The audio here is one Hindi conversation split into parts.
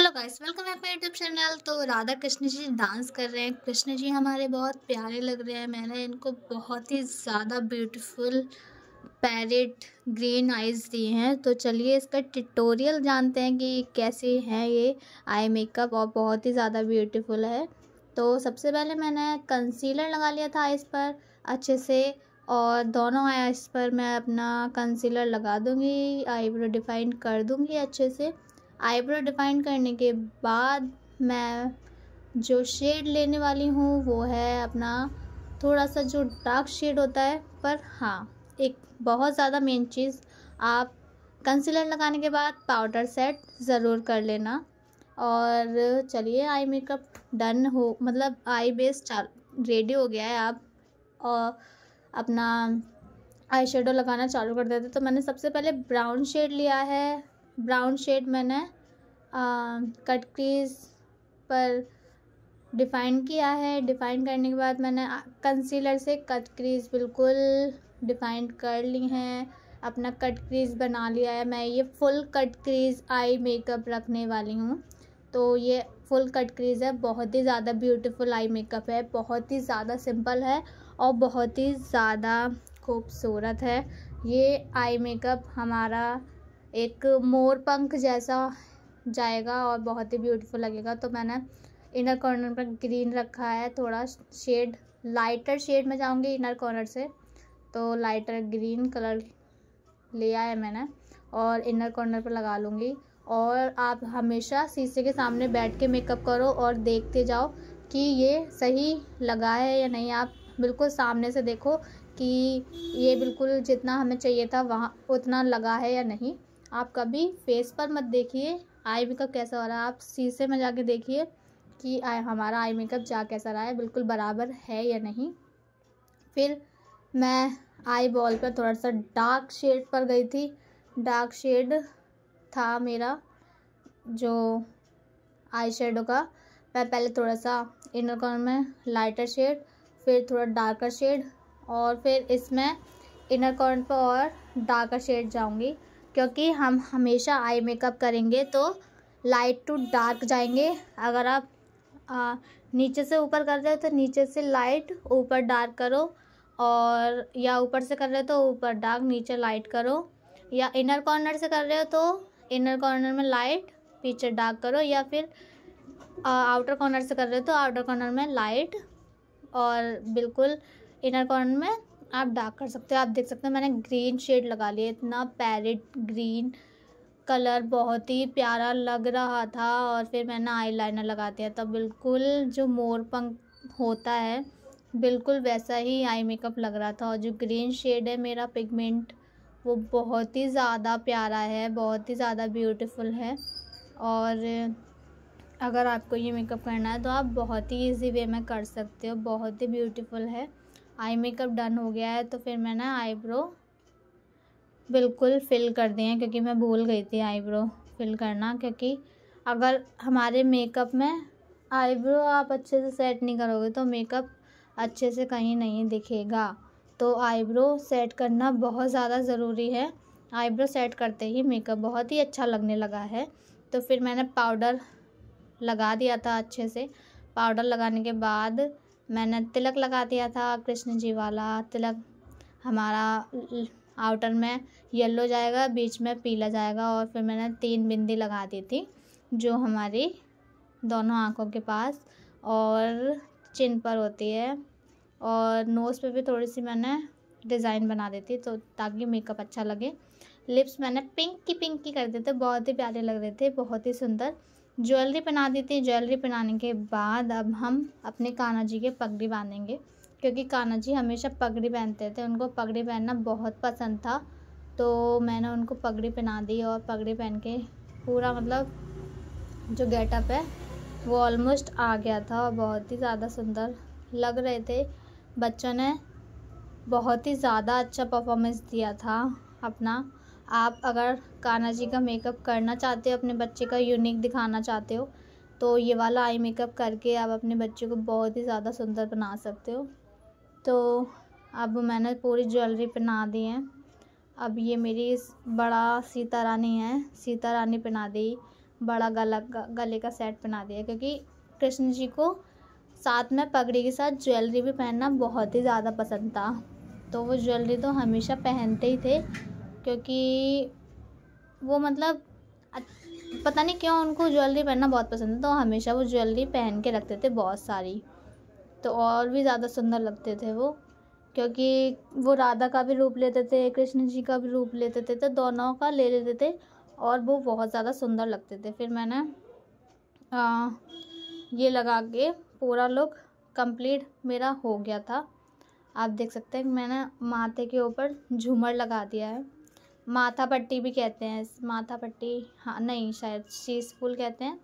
hello guys welcome back my YouTube channel तो राधा कृष्ण जी डांस कर रहे हैं कृष्ण जी हमारे बहुत प्यारे लग रहे हैं मैंने इनको बहुत ही ज़्यादा ब्यूटीफुल पैरेट ग्रीन आइज़ दिए हैं तो चलिए इसका ट्यूटोरियल जानते हैं कि कैसे हैं ये आई मेकअप और बहुत ही ज़्यादा ब्यूटीफुल है तो सबसे पहले मैंने कंसीलर लगा लिया था आइज़ पर अच्छे से और दोनों आइज़ पर मैं अपना कंसीलर लगा दूँगी आईब्रो डिफ़ाइन कर दूँगी अच्छे से आईब्रो डिफाइन करने के बाद मैं जो शेड लेने वाली हूँ वो है अपना थोड़ा सा जो डार्क शेड होता है पर हाँ एक बहुत ज़्यादा मेन चीज़ आप कंसीलर लगाने के बाद पाउडर सेट ज़रूर कर लेना और चलिए आई मेकअप डन हो मतलब आई बेस रेडी हो गया है आप और अपना आई शेडो लगाना चालू कर देते तो मैंने सबसे पहले ब्राउन शेड लिया है ब्राउन शेड मैंने कट क्रीज पर डिफ़ाइन किया है डिफ़ाइन करने के बाद मैंने कंसीलर से कट क्रीज बिल्कुल डिफ़ाइन कर ली हैं अपना कट क्रीज बना लिया है मैं ये full cut crease eye makeup रखने वाली हूँ तो ये फुल कट क्रीज है बहुत ही ज़्यादा ब्यूटीफुल आई मेकअप है बहुत ही ज़्यादा सिंपल है और बहुत ही ज़्यादा खूबसूरत है ये आई मेकअप हमारा एक मोर पंख जैसा जाएगा और बहुत ही ब्यूटीफुल लगेगा तो मैंने इनर कॉर्नर पर ग्रीन रखा है थोड़ा शेड लाइटर शेड में जाऊंगी इनर कॉर्नर से तो लाइटर ग्रीन कलर लिया है मैंने और इनर कॉर्नर पर लगा लूँगी और आप हमेशा शीशे के सामने बैठ के मेकअप करो और देखते जाओ कि ये सही लगा है या नहीं आप बिल्कुल सामने से देखो कि ये बिल्कुल जितना हमें चाहिए था वहाँ उतना लगा है या नहीं आप कभी फेस पर मत देखिए आई मेकअप कैसा हो रहा है आप शीशे में जाके देखिए कि आ, हमारा आई मेकअप जा कैसा रहा है बिल्कुल बराबर है या नहीं फिर मैं आई बॉल पर थोड़ा सा डार्क शेड पर गई थी डार्क शेड था मेरा जो आई शेडो का मैं पहले थोड़ा सा इनर कॉर्नर में लाइटर शेड फिर थोड़ा डार्कर शेड और फिर इसमें इनर कॉर्नर पर और डार्कर शेड जाऊंगी क्योंकि हम हमेशा आई मेकअप करेंगे तो लाइट टू डार्क जाएंगे अगर आप आ, नीचे से ऊपर कर रहे हो तो नीचे से लाइट ऊपर डार्क करो और या ऊपर से कर रहे हो तो ऊपर डार्क नीचे लाइट करो या इनर कॉर्नर से कर रहे हो तो इनर कॉर्नर में लाइट पीछे डार्क करो या फिर आ, आउटर कॉर्नर से कर रहे हो तो आउटर कॉर्नर में लाइट और बिल्कुल इनर कॉर्नर में आप डार्क कर सकते हो आप देख सकते हो मैंने ग्रीन शेड लगा लिया इतना पैरेट ग्रीन कलर बहुत ही प्यारा लग रहा था और फिर मैंने आईलाइनर लगा दिया था बिल्कुल जो मोर पंख होता है बिल्कुल वैसा ही आई मेकअप लग रहा था और जो ग्रीन शेड है मेरा पिगमेंट वो बहुत ही ज़्यादा प्यारा है बहुत ही ज़्यादा ब्यूटीफुल है और अगर आपको ये मेकअप करना है तो आप बहुत ही इजी वे में कर सकते हो बहुत ही ब्यूटीफुल है आई मेकअप डन हो गया है तो फिर मैं ना आईब्रो बिल्कुल फिल कर दिए हैं क्योंकि मैं भूल गई थी आईब्रो फिल करना क्योंकि अगर हमारे मेकअप में आईब्रो आप अच्छे से सेट नहीं करोगे तो मेकअप अच्छे से कहीं नहीं दिखेगा तो आईब्रो सेट करना बहुत ज़्यादा ज़रूरी है आईब्रो सेट करते ही मेकअप बहुत ही अच्छा लगने लगा है तो फिर मैंने पाउडर लगा दिया था अच्छे से पाउडर लगाने के बाद मैंने तिलक लगा दिया था कृष्ण जी वाला तिलक हमारा आउटर में येलो जाएगा बीच में पीला जाएगा और फिर मैंने तीन बिंदी लगा दी थी जो हमारी दोनों आँखों के पास और चिन पर होती है और नोज़ पे भी थोड़ी सी मैंने डिज़ाइन बना दी थी तो ताकि मेकअप अच्छा लगे लिप्स मैंने पिंक की पिंक की कर थे बहुत ही प्यारे लग रहे थे बहुत ही सुंदर ज्वेलरी पहना देते हैं ज्वेलरी पहनाने के बाद अब हम अपने कान्हा जी के पगड़ी बांधेंगे क्योंकि कान्हा जी हमेशा पगड़ी पहनते थे उनको पगड़ी पहनना बहुत पसंद था तो मैंने उनको पगड़ी पहना दी और पगड़ी पहन के पूरा मतलब जो गेटअप है वो ऑलमोस्ट आ गया था और बहुत ही ज़्यादा सुंदर लग रहे थे बच्चों ने बहुत ही ज़्यादा अच्छा परफॉर्मेंस दिया था अपना आप अगर कान्हा जी का मेकअप करना चाहते हो अपने बच्चे का यूनिक दिखाना चाहते हो तो ये वाला आई मेकअप करके आप अपने बच्चे को बहुत ही ज़्यादा सुंदर बना सकते हो तो अब मैंने पूरी ज्वेलरी पहना दी है अब ये मेरी बड़ा सीता रानी है सीता रानी पहना दी बड़ा गला गले का सेट पहना दिया क्योंकि कृष्ण जी को साथ में पगड़ी के साथ ज्वेलरी भी पहनना बहुत ही ज़्यादा पसंद था तो वो ज्वेलरी तो हमेशा पहनते ही थे क्योंकि वो मतलब पता नहीं क्यों उनको ज्वेलरी पहनना बहुत पसंद है तो हमेशा वो ज्वेलरी पहन के रखते थे बहुत सारी तो और भी ज़्यादा सुंदर लगते थे वो क्योंकि वो राधा का भी रूप लेते थे कृष्ण जी का भी रूप लेते थे तो दोनों का ले लेते थे और वो बहुत ज़्यादा सुंदर लगते थे फिर मैंने आ, ये लगा के पूरा लुक कंप्लीट मेरा हो गया था आप देख सकते हैं मैंने माथे के ऊपर झूमर लगा दिया है माथा पट्टी भी कहते हैं माथा पट्टी हाँ नहीं शायद शीश फूल कहते हैं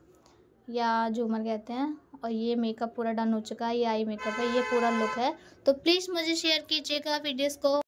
या झूमर कहते हैं और ये मेकअप पूरा डन हो चुका है ये आई मेकअप है ये पूरा लुक है तो प्लीज़ मुझे शेयर कीजिएगा वीडियोस को